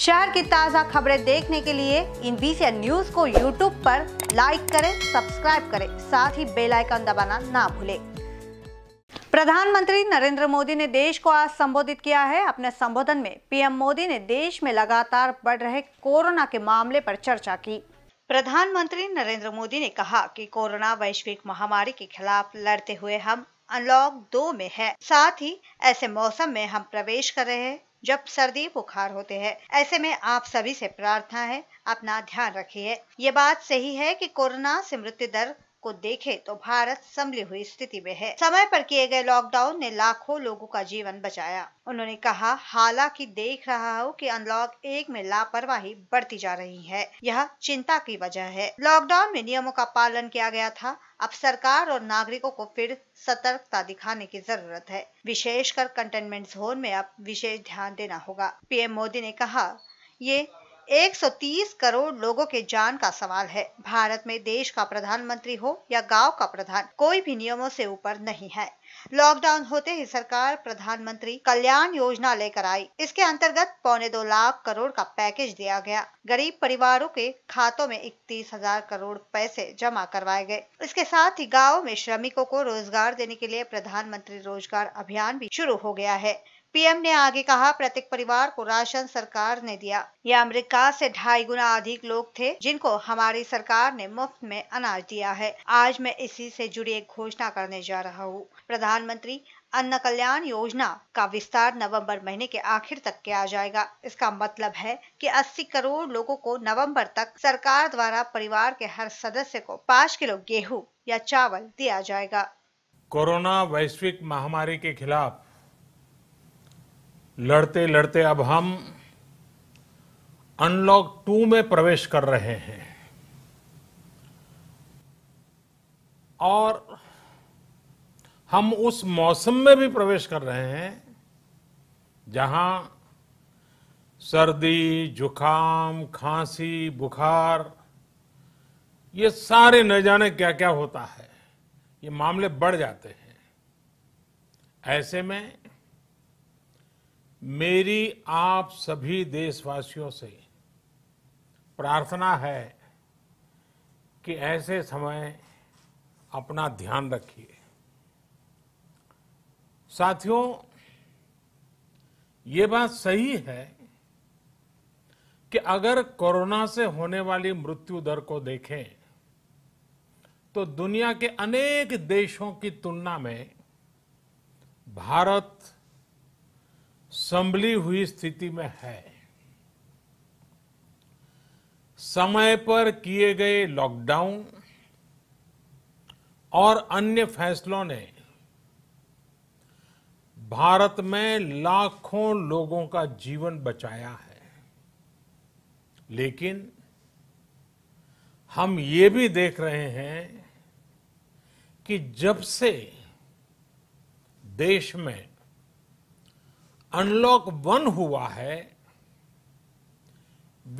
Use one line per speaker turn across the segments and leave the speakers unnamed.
शहर की ताज़ा खबरें देखने के लिए इन बीसी न्यूज को यूट्यूब पर लाइक करें सब्सक्राइब करें साथ ही बेल आइकन दबाना ना भूलें प्रधानमंत्री नरेंद्र मोदी ने देश को आज संबोधित किया है अपने संबोधन में पीएम मोदी ने देश में लगातार बढ़ रहे कोरोना के मामले पर चर्चा की प्रधानमंत्री नरेंद्र मोदी ने कहा कि कोरोना वैश्विक महामारी के खिलाफ लड़ते हुए हम अनलॉक दो में है साथ ही ऐसे मौसम में हम प्रवेश कर रहे हैं जब सर्दी बुखार होते हैं ऐसे में आप सभी से प्रार्थना है अपना ध्यान रखिए ये बात सही है कि कोरोना से मृत्यु दर को देखे तो भारत संभली हुई स्थिति में है समय पर किए गए लॉकडाउन ने लाखों लोगों का जीवन बचाया उन्होंने कहा हालांकि देख रहा हूँ कि अनलॉक एक में लापरवाही बढ़ती जा रही है यह चिंता की वजह है लॉकडाउन में नियमों का पालन किया गया था अब सरकार और नागरिकों को फिर सतर्कता दिखाने की जरूरत है विशेषकर कंटेनमेंट जोन में अब विशेष ध्यान देना होगा पीएम मोदी ने कहा ये 130 करोड़ लोगों के जान का सवाल है भारत में देश का प्रधानमंत्री हो या गांव का प्रधान कोई भी नियमों से ऊपर नहीं है लॉकडाउन होते ही सरकार प्रधानमंत्री कल्याण योजना लेकर आई इसके अंतर्गत पौने दो लाख करोड़ का पैकेज दिया गया गरीब परिवारों के खातों में इकतीस हजार करोड़ पैसे जमा करवाए गए इसके साथ ही गाँव में श्रमिकों को रोजगार देने के लिए प्रधानमंत्री रोजगार अभियान भी शुरू हो गया है पीएम ने आगे कहा प्रत्येक परिवार को राशन सरकार ने दिया ये अमेरिका से ढाई गुना अधिक लोग थे जिनको हमारी सरकार ने मुफ्त में अनाज दिया है आज मैं इसी से जुड़ी एक घोषणा करने जा रहा हूँ प्रधानमंत्री अन्न कल्याण योजना का विस्तार नवंबर महीने के आखिर तक किया जाएगा इसका मतलब है कि 80 करोड़ लोगों को नवंबर तक सरकार द्वारा परिवार के हर सदस्य को पाँच किलो गेहूं या चावल दिया जाएगा
कोरोना वैश्विक महामारी के खिलाफ लड़ते लड़ते अब हम अनलॉक टू में प्रवेश कर रहे हैं और हम उस मौसम में भी प्रवेश कर रहे हैं जहां सर्दी जुकाम खांसी बुखार ये सारे न जाने क्या क्या होता है ये मामले बढ़ जाते हैं ऐसे में मेरी आप सभी देशवासियों से प्रार्थना है कि ऐसे समय अपना ध्यान रखिए साथियों ये बात सही है कि अगर कोरोना से होने वाली मृत्यु दर को देखें तो दुनिया के अनेक देशों की तुलना में भारत संभली हुई स्थिति में है समय पर किए गए लॉकडाउन और अन्य फैसलों ने भारत में लाखों लोगों का जीवन बचाया है लेकिन हम ये भी देख रहे हैं कि जब से देश में अनलॉक वन हुआ है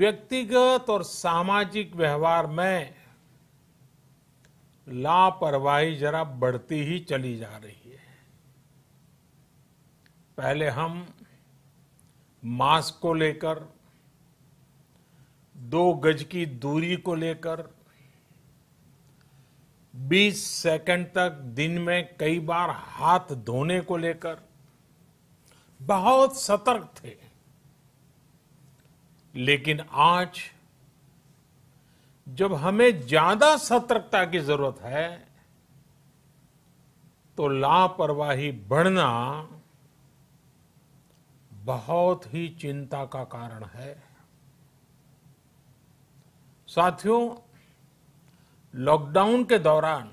व्यक्तिगत और सामाजिक व्यवहार में लापरवाही जरा बढ़ती ही चली जा रही है पहले हम मास्क को लेकर दो गज की दूरी को लेकर 20 सेकंड तक दिन में कई बार हाथ धोने को लेकर बहुत सतर्क थे लेकिन आज जब हमें ज्यादा सतर्कता की जरूरत है तो लापरवाही बढ़ना बहुत ही चिंता का कारण है साथियों लॉकडाउन के दौरान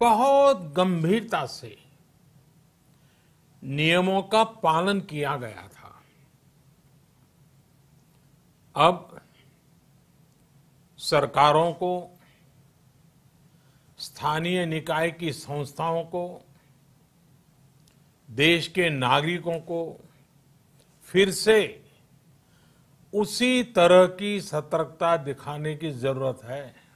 बहुत गंभीरता से नियमों का पालन किया गया था अब सरकारों को स्थानीय निकाय की संस्थाओं को देश के नागरिकों को फिर से उसी तरह की सतर्कता दिखाने की जरूरत है